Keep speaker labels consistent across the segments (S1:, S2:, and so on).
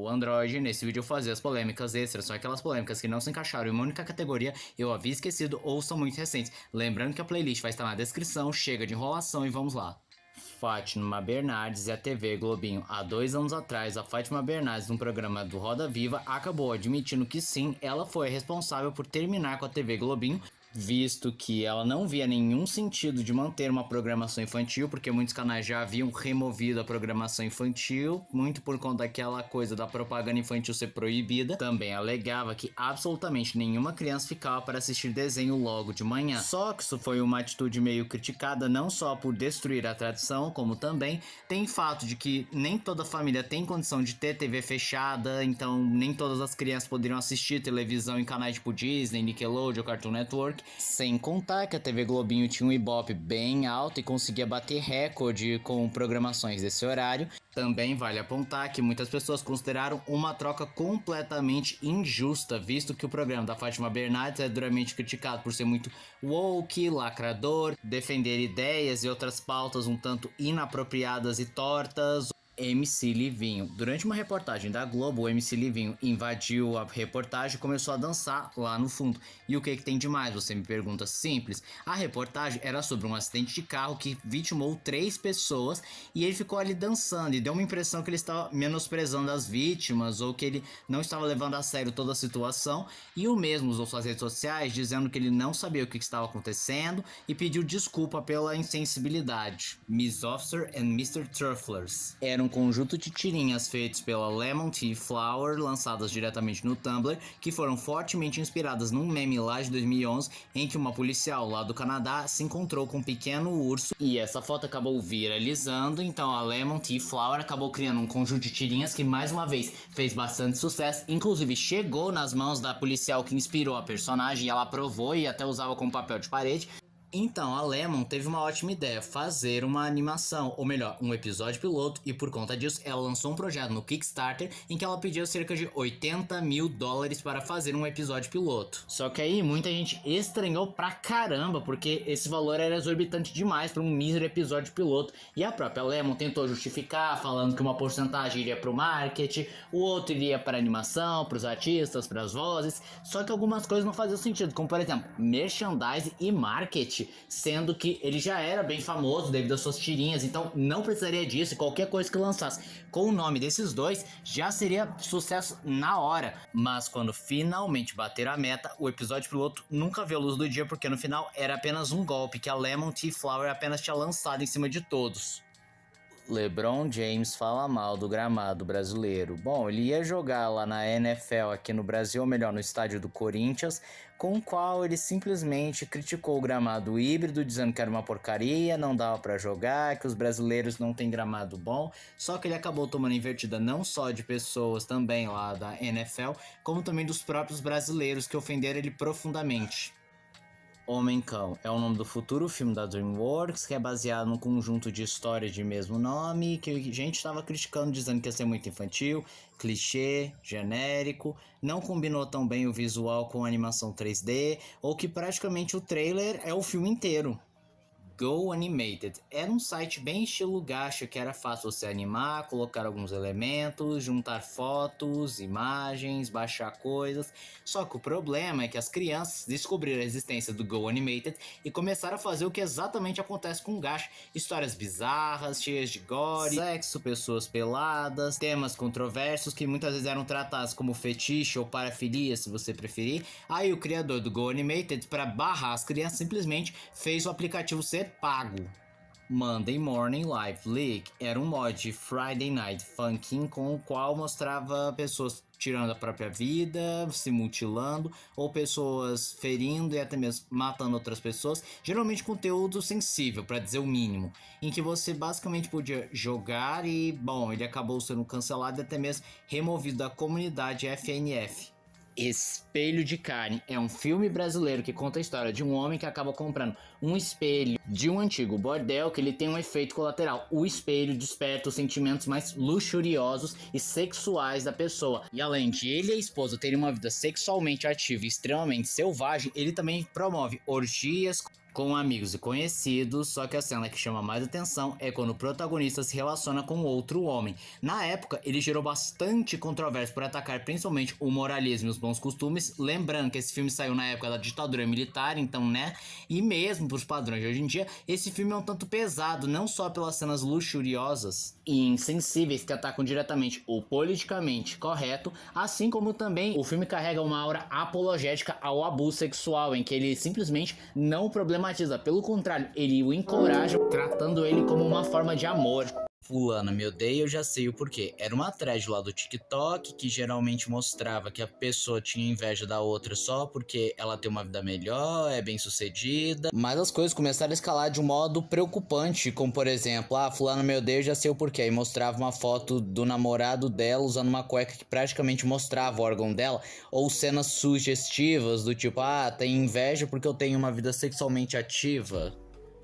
S1: O Android, nesse vídeo eu fazia as polêmicas extras, só aquelas polêmicas que não se encaixaram em uma única categoria, eu havia esquecido ou são muito recentes. Lembrando que a playlist vai estar na descrição, chega de enrolação e vamos lá. Fátima Bernardes e a TV Globinho. Há dois anos atrás, a Fátima Bernardes, num programa do Roda Viva, acabou admitindo que sim, ela foi a responsável por terminar com a TV Globinho, visto que ela não via nenhum sentido de manter uma programação infantil, porque muitos canais já haviam removido a programação infantil, muito por conta daquela coisa da propaganda infantil ser proibida. Também alegava que absolutamente nenhuma criança ficava para assistir desenho logo de manhã. Só que isso foi uma atitude meio criticada, não só por destruir a tradição, como também tem fato de que nem toda família tem condição de ter TV fechada, então nem todas as crianças poderiam assistir televisão em canais tipo Disney, Nickelodeon, Cartoon Network. Sem contar que a TV Globinho tinha um ibope bem alto e conseguia bater recorde com programações desse horário. Também vale apontar que muitas pessoas consideraram uma troca completamente injusta, visto que o programa da Fátima Bernardes é duramente criticado por ser muito woke, lacrador, defender ideias e outras pautas um tanto inapropriadas e tortas, MC Livinho. Durante uma reportagem da Globo, o MC Livinho invadiu a reportagem e começou a dançar lá no fundo. E o que, que tem de mais? Você me pergunta simples. A reportagem era sobre um acidente de carro que vitimou três pessoas e ele ficou ali dançando e deu uma impressão que ele estava menosprezando as vítimas ou que ele não estava levando a sério toda a situação. E o mesmo usou suas redes sociais dizendo que ele não sabia o que, que estava acontecendo e pediu desculpa pela insensibilidade. Miss Officer and Mr. Trufflers eram um conjunto de tirinhas feitos pela Lemon Tea Flower, lançadas diretamente no Tumblr, que foram fortemente inspiradas num meme lá de 2011 em que uma policial lá do Canadá se encontrou com um pequeno urso e essa foto acabou viralizando, então a Lemon Tea Flower acabou criando um conjunto de tirinhas que mais uma vez fez bastante sucesso, inclusive chegou nas mãos da policial que inspirou a personagem, ela aprovou e até usava como papel de parede. Então, a Lemon teve uma ótima ideia, fazer uma animação, ou melhor, um episódio piloto, e por conta disso, ela lançou um projeto no Kickstarter em que ela pediu cerca de 80 mil dólares para fazer um episódio piloto. Só que aí muita gente estranhou pra caramba, porque esse valor era exorbitante demais para um mísero episódio piloto, e a própria Lemon tentou justificar, falando que uma porcentagem iria pro marketing, o outro iria pra animação, pros artistas, pras vozes, só que algumas coisas não faziam sentido, como por exemplo, merchandising e marketing sendo que ele já era bem famoso devido às suas tirinhas, então não precisaria disso, qualquer coisa que lançasse com o nome desses dois já seria sucesso na hora. Mas quando finalmente bateram a meta, o episódio piloto nunca viu a luz do dia, porque no final era apenas um golpe que a Lemon Tea Flower apenas tinha lançado em cima de todos. LeBron James fala mal do gramado brasileiro. Bom, ele ia jogar lá na NFL aqui no Brasil, ou melhor, no estádio do Corinthians, com o qual ele simplesmente criticou o gramado híbrido, dizendo que era uma porcaria, não dava para jogar, que os brasileiros não têm gramado bom. Só que ele acabou tomando invertida não só de pessoas também lá da NFL, como também dos próprios brasileiros que ofenderam ele profundamente. Homem-Cão é o nome do futuro filme da DreamWorks, que é baseado num conjunto de histórias de mesmo nome, que a gente estava criticando, dizendo que ia ser muito infantil, clichê, genérico, não combinou tão bem o visual com a animação 3D, ou que praticamente o trailer é o filme inteiro. Go Animated. Era um site bem estilo gacha, que era fácil você animar, colocar alguns elementos, juntar fotos, imagens, baixar coisas. Só que o problema é que as crianças descobriram a existência do Go Animated e começaram a fazer o que exatamente acontece com gacha. Histórias bizarras, cheias de gore, sexo, pessoas peladas, temas controversos que muitas vezes eram tratados como fetiche ou parafilia, se você preferir. Aí o criador do Go Animated, para barrar as crianças, simplesmente fez o aplicativo ser pago. Monday Morning Live Leak era um mod de Friday Night Funkin' com o qual mostrava pessoas tirando a própria vida, se mutilando, ou pessoas ferindo e até mesmo matando outras pessoas, geralmente conteúdo sensível, para dizer o mínimo, em que você basicamente podia jogar e, bom, ele acabou sendo cancelado e até mesmo removido da comunidade FNF. Espelho de Carne é um filme brasileiro que conta a história de um homem que acaba comprando um espelho de um antigo bordel que ele tem um efeito colateral. O espelho desperta os sentimentos mais luxuriosos e sexuais da pessoa. E além de ele e a esposa terem uma vida sexualmente ativa e extremamente selvagem, ele também promove orgias com amigos e conhecidos, só que a cena que chama mais atenção é quando o protagonista se relaciona com outro homem. Na época, ele gerou bastante controvérsia por atacar principalmente o moralismo e os bons costumes, lembrando que esse filme saiu na época da ditadura militar, então, né? E mesmo pros padrões de hoje em dia, esse filme é um tanto pesado, não só pelas cenas luxuriosas e insensíveis que atacam diretamente o politicamente correto, assim como também o filme carrega uma aura apologética ao abuso sexual, em que ele simplesmente não problema desestigmatiza, pelo contrário, ele o encoraja, tratando ele como uma forma de amor fulana me odeia, eu já sei o porquê. Era uma thread lá do TikTok que geralmente mostrava que a pessoa tinha inveja da outra só porque ela tem uma vida melhor, é bem sucedida. Mas as coisas começaram a escalar de um modo preocupante, como por exemplo, ah, fulana me odeia, eu já sei o porquê. E mostrava uma foto do namorado dela usando uma cueca que praticamente mostrava o órgão dela, ou cenas sugestivas do tipo, ah, tem inveja porque eu tenho uma vida sexualmente ativa.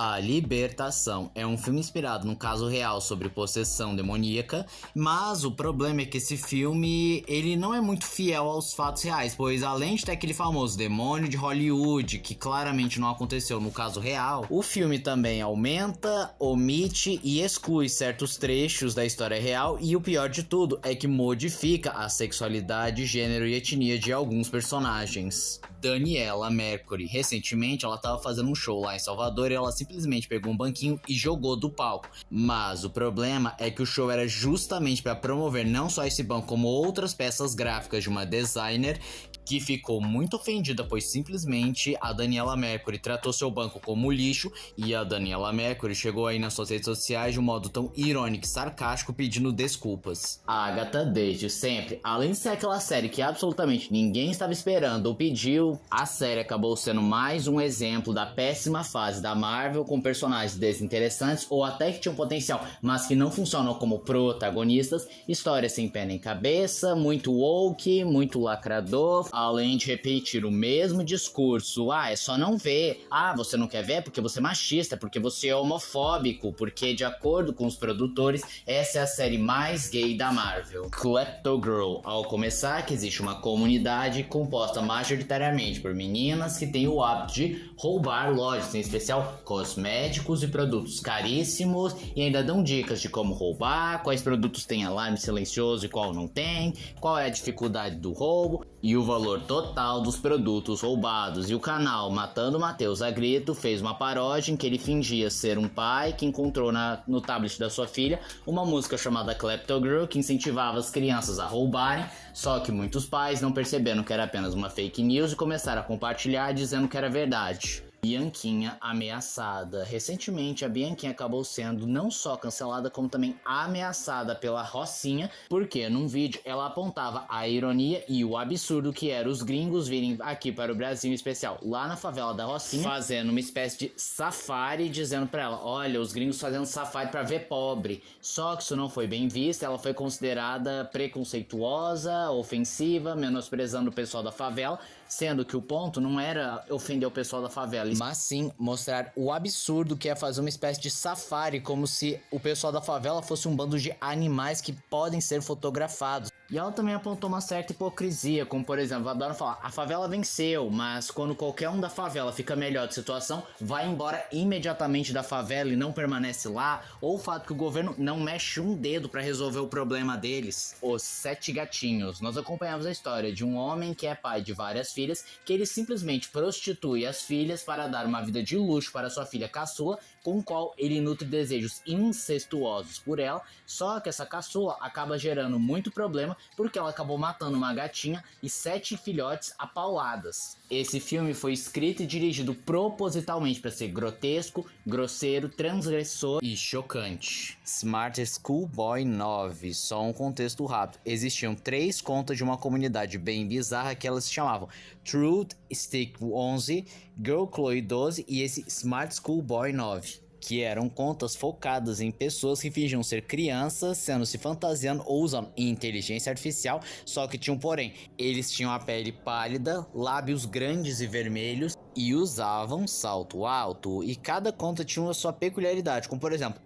S1: A Libertação é um filme inspirado no caso real sobre possessão demoníaca, mas o problema é que esse filme ele não é muito fiel aos fatos reais, pois além de ter aquele famoso demônio de Hollywood, que claramente não aconteceu no caso real, o filme também aumenta, omite e exclui certos trechos da história real e o pior de tudo é que modifica a sexualidade, gênero e etnia de alguns personagens. Daniela Mercury, recentemente ela estava fazendo um show lá em Salvador e ela se simplesmente pegou um banquinho e jogou do palco. Mas o problema é que o show era justamente para promover não só esse banco, como outras peças gráficas de uma designer que ficou muito ofendida, pois simplesmente a Daniela Mercury tratou seu banco como lixo e a Daniela Mercury chegou aí nas suas redes sociais de um modo tão irônico e sarcástico pedindo desculpas. A Agatha, desde sempre, além de ser aquela série que absolutamente ninguém estava esperando ou pediu, a série acabou sendo mais um exemplo da péssima fase da Marvel com personagens desinteressantes ou até que tinham potencial, mas que não funcionam como protagonistas, histórias sem pé nem cabeça, muito woke, muito lacrador, além de repetir o mesmo discurso, ah, é só não ver, ah, você não quer ver porque você é machista, porque você é homofóbico, porque de acordo com os produtores, essa é a série mais gay da Marvel. Klepto Girl, ao começar que existe uma comunidade composta majoritariamente por meninas que têm o hábito de roubar lojas, em especial cosméticos e produtos caríssimos, e ainda dão dicas de como roubar, quais produtos têm alarme silencioso e qual não tem, qual é a dificuldade do roubo e o valor valor total dos produtos roubados e o canal Matando Mateus a Grito fez uma paródia em que ele fingia ser um pai que encontrou na, no tablet da sua filha uma música chamada Klepto que incentivava as crianças a roubarem, só que muitos pais não perceberam que era apenas uma fake news e começaram a compartilhar dizendo que era verdade. Bianquinha ameaçada. Recentemente, a Bianquinha acabou sendo não só cancelada, como também ameaçada pela Rocinha, porque num vídeo ela apontava a ironia e o absurdo que era os gringos virem aqui para o Brasil, em especial lá na favela da Rocinha, fazendo uma espécie de safari, dizendo para ela: olha, os gringos fazendo safari para ver pobre. Só que isso não foi bem visto, ela foi considerada preconceituosa, ofensiva, menosprezando o pessoal da favela, sendo que o ponto não era ofender o pessoal da favela mas sim mostrar o absurdo que é fazer uma espécie de safari, como se o pessoal da favela fosse um bando de animais que podem ser fotografados. E ela também apontou uma certa hipocrisia, como por exemplo, adoro falar, a favela venceu, mas quando qualquer um da favela fica melhor de situação, vai embora imediatamente da favela e não permanece lá, ou o fato que o governo não mexe um dedo para resolver o problema deles. Os Sete Gatinhos. Nós acompanhamos a história de um homem que é pai de várias filhas, que ele simplesmente prostitui as filhas para dar uma vida de luxo para sua filha caçula, com o qual ele nutre desejos incestuosos por ela, só que essa caçula acaba gerando muito problema porque ela acabou matando uma gatinha e sete filhotes apauladas. Esse filme foi escrito e dirigido propositalmente para ser grotesco, grosseiro, transgressor e chocante. Smart Schoolboy 9, só um contexto rápido. Existiam três contas de uma comunidade bem bizarra que elas se chamavam Truth Stick 11, Girl Chloe 12 e esse Smart Schoolboy 9 que eram contas focadas em pessoas que fingiam ser crianças, sendo se fantasiando ou usando inteligência artificial, só que tinham porém, eles tinham a pele pálida, lábios grandes e vermelhos e usavam salto alto, e cada conta tinha a sua peculiaridade, como por exemplo,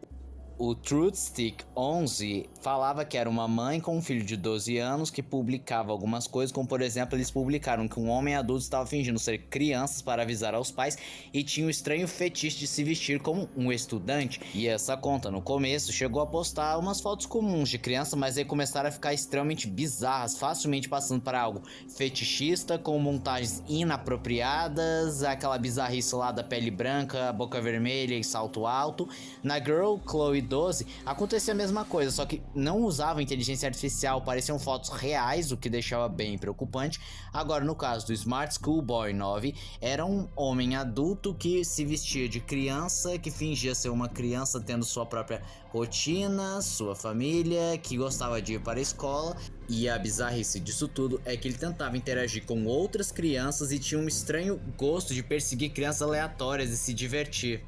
S1: o Truthstick 11 falava que era uma mãe com um filho de 12 anos que publicava algumas coisas, como por exemplo, eles publicaram que um homem adulto estava fingindo ser crianças para avisar aos pais e tinha o um estranho fetiche de se vestir como um estudante. E essa conta, no começo, chegou a postar umas fotos comuns de criança, mas aí começaram a ficar extremamente bizarras, facilmente passando para algo fetichista, com montagens inapropriadas, aquela bizarrice lá da pele branca, boca vermelha e salto alto. Na Girl Chloe 2012, acontecia a mesma coisa, só que não usava inteligência artificial, pareciam fotos reais, o que deixava bem preocupante. Agora, no caso do Smart School Boy 9, era um homem adulto que se vestia de criança, que fingia ser uma criança tendo sua própria rotina, sua família, que gostava de ir para a escola. E a bizarrice disso tudo é que ele tentava interagir com outras crianças e tinha um estranho gosto de perseguir crianças aleatórias e se divertir.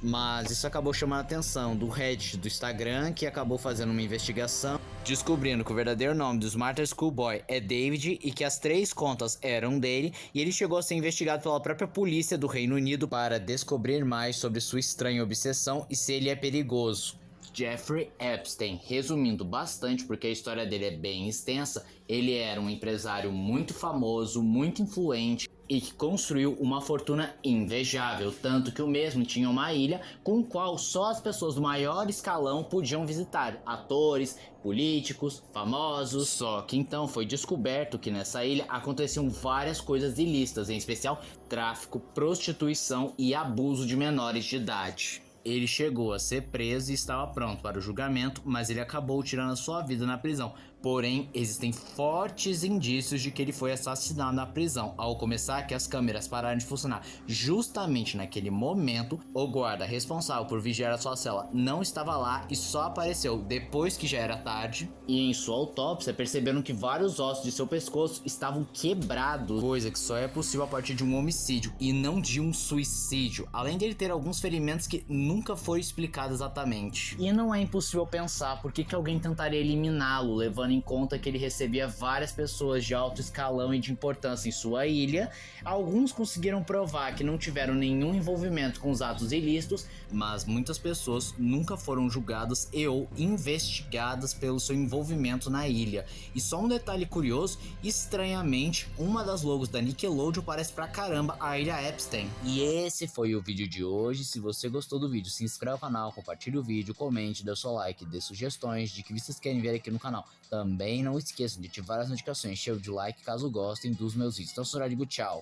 S1: Mas isso acabou chamando a atenção do Reddit do Instagram, que acabou fazendo uma investigação, descobrindo que o verdadeiro nome do Smarter Boy é David e que as três contas eram dele, e ele chegou a ser investigado pela própria polícia do Reino Unido para descobrir mais sobre sua estranha obsessão e se ele é perigoso. Jeffrey Epstein, resumindo bastante porque a história dele é bem extensa, ele era um empresário muito famoso, muito influente, e que construiu uma fortuna invejável, tanto que o mesmo tinha uma ilha com qual só as pessoas do maior escalão podiam visitar, atores, políticos, famosos. Só que então foi descoberto que nessa ilha aconteciam várias coisas ilícitas, em especial tráfico, prostituição e abuso de menores de idade. Ele chegou a ser preso e estava pronto para o julgamento, mas ele acabou tirando a sua vida na prisão, Porém, existem fortes indícios de que ele foi assassinado na prisão, ao começar que as câmeras pararam de funcionar. Justamente naquele momento, o guarda responsável por vigiar a sua cela não estava lá e só apareceu depois que já era tarde. E em sua autópsia perceberam que vários ossos de seu pescoço estavam quebrados, coisa que só é possível a partir de um homicídio e não de um suicídio, além de ele ter alguns ferimentos que nunca foram explicados exatamente. E não é impossível pensar por que, que alguém tentaria eliminá-lo, levando levando em conta que ele recebia várias pessoas de alto escalão e de importância em sua ilha. Alguns conseguiram provar que não tiveram nenhum envolvimento com os atos ilícitos, mas muitas pessoas nunca foram julgadas e ou investigadas pelo seu envolvimento na ilha. E só um detalhe curioso, estranhamente, uma das logos da Nickelodeon parece pra caramba a ilha Epstein. E esse foi o vídeo de hoje. Se você gostou do vídeo, se inscreva no canal, compartilhe o vídeo, comente, dê o seu like, dê sugestões de que vocês querem ver aqui no canal. Também também não esqueçam de ativar as notificações, cheio de like caso gostem dos meus vídeos. Então, sou Digo, tchau.